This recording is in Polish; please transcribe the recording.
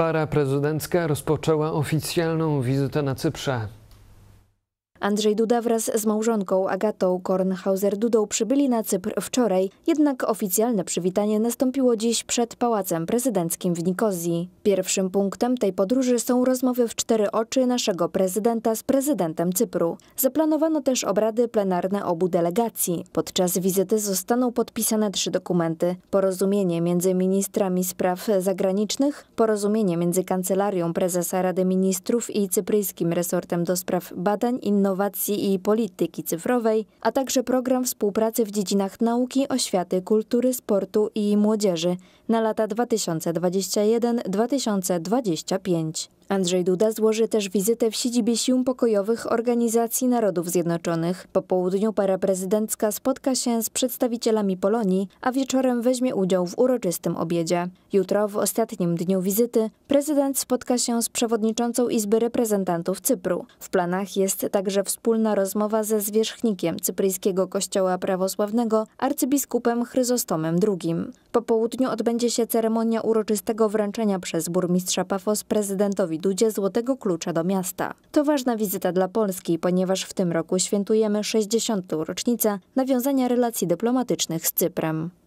Para prezydencka rozpoczęła oficjalną wizytę na Cyprze. Andrzej Duda wraz z małżonką Agatą Kornhauser-Dudą przybyli na Cypr wczoraj, jednak oficjalne przywitanie nastąpiło dziś przed Pałacem Prezydenckim w Nikozji. Pierwszym punktem tej podróży są rozmowy w cztery oczy naszego prezydenta z prezydentem Cypru. Zaplanowano też obrady plenarne obu delegacji. Podczas wizyty zostaną podpisane trzy dokumenty. Porozumienie między ministrami spraw zagranicznych, porozumienie między Kancelarią Prezesa Rady Ministrów i cypryjskim resortem do spraw badań, innowacji Innowacji i Polityki Cyfrowej, a także program współpracy w dziedzinach nauki, oświaty, kultury, sportu i młodzieży na lata 2021-2025. Andrzej Duda złoży też wizytę w siedzibie sił pokojowych Organizacji Narodów Zjednoczonych. Po południu para prezydencka spotka się z przedstawicielami Polonii, a wieczorem weźmie udział w uroczystym obiedzie. Jutro, w ostatnim dniu wizyty, prezydent spotka się z przewodniczącą Izby Reprezentantów Cypru. W planach jest także wspólna rozmowa ze zwierzchnikiem cypryjskiego kościoła prawosławnego arcybiskupem Chryzostomem II. Po południu odbędzie się ceremonia uroczystego wręczenia przez burmistrza Pafos prezydentowi Dudzie Złotego Klucza do miasta. To ważna wizyta dla Polski, ponieważ w tym roku świętujemy 60. rocznicę nawiązania relacji dyplomatycznych z Cyprem.